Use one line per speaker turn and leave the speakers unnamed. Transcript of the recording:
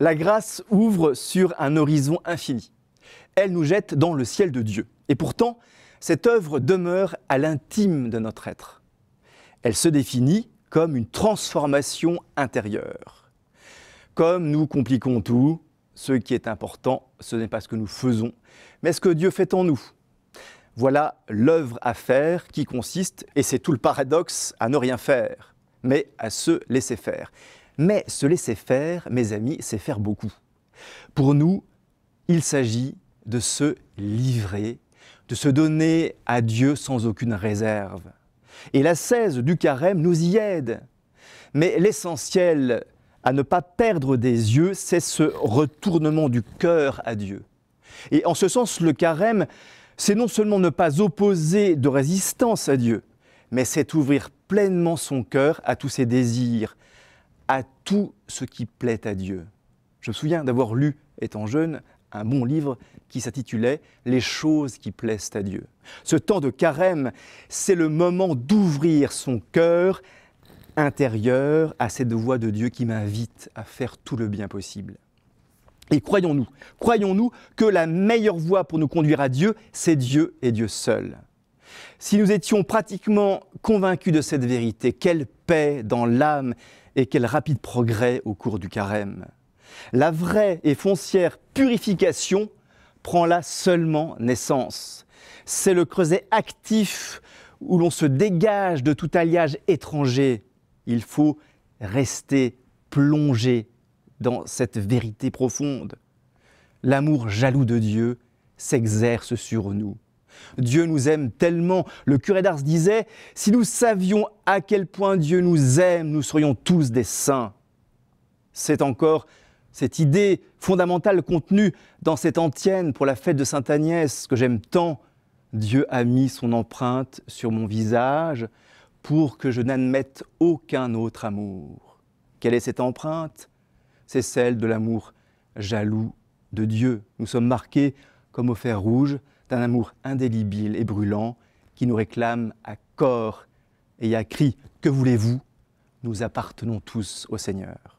La grâce ouvre sur un horizon infini. Elle nous jette dans le ciel de Dieu. Et pourtant, cette œuvre demeure à l'intime de notre être. Elle se définit comme une transformation intérieure. Comme nous compliquons tout, ce qui est important, ce n'est pas ce que nous faisons, mais ce que Dieu fait en nous. Voilà l'œuvre à faire qui consiste, et c'est tout le paradoxe, à ne rien faire, mais à se laisser faire. Mais se laisser faire, mes amis, c'est faire beaucoup. Pour nous, il s'agit de se livrer, de se donner à Dieu sans aucune réserve. Et la 16 du carême nous y aide. Mais l'essentiel à ne pas perdre des yeux, c'est ce retournement du cœur à Dieu. Et en ce sens, le carême, c'est non seulement ne pas opposer de résistance à Dieu, mais c'est ouvrir pleinement son cœur à tous ses désirs, à tout ce qui plaît à Dieu. Je me souviens d'avoir lu, étant jeune, un bon livre qui s'intitulait Les choses qui plaisent à Dieu. Ce temps de carême, c'est le moment d'ouvrir son cœur intérieur à cette voix de Dieu qui m'invite à faire tout le bien possible. Et croyons-nous, croyons-nous que la meilleure voie pour nous conduire à Dieu, c'est Dieu et Dieu seul. Si nous étions pratiquement convaincus de cette vérité, quelle paix dans l'âme et quel rapide progrès au cours du carême. La vraie et foncière purification prend là seulement naissance. C'est le creuset actif où l'on se dégage de tout alliage étranger. Il faut rester plongé dans cette vérité profonde. L'amour jaloux de Dieu s'exerce sur nous. Dieu nous aime tellement. Le curé d'Ars disait, si nous savions à quel point Dieu nous aime, nous serions tous des saints. C'est encore cette idée fondamentale contenue dans cette antienne pour la fête de Sainte Agnès que j'aime tant. Dieu a mis son empreinte sur mon visage pour que je n'admette aucun autre amour. Quelle est cette empreinte C'est celle de l'amour jaloux de Dieu. Nous sommes marqués comme au fer rouge d'un amour indélébile et brûlant qui nous réclame à corps et à cri Que voulez-vous Nous appartenons tous au Seigneur.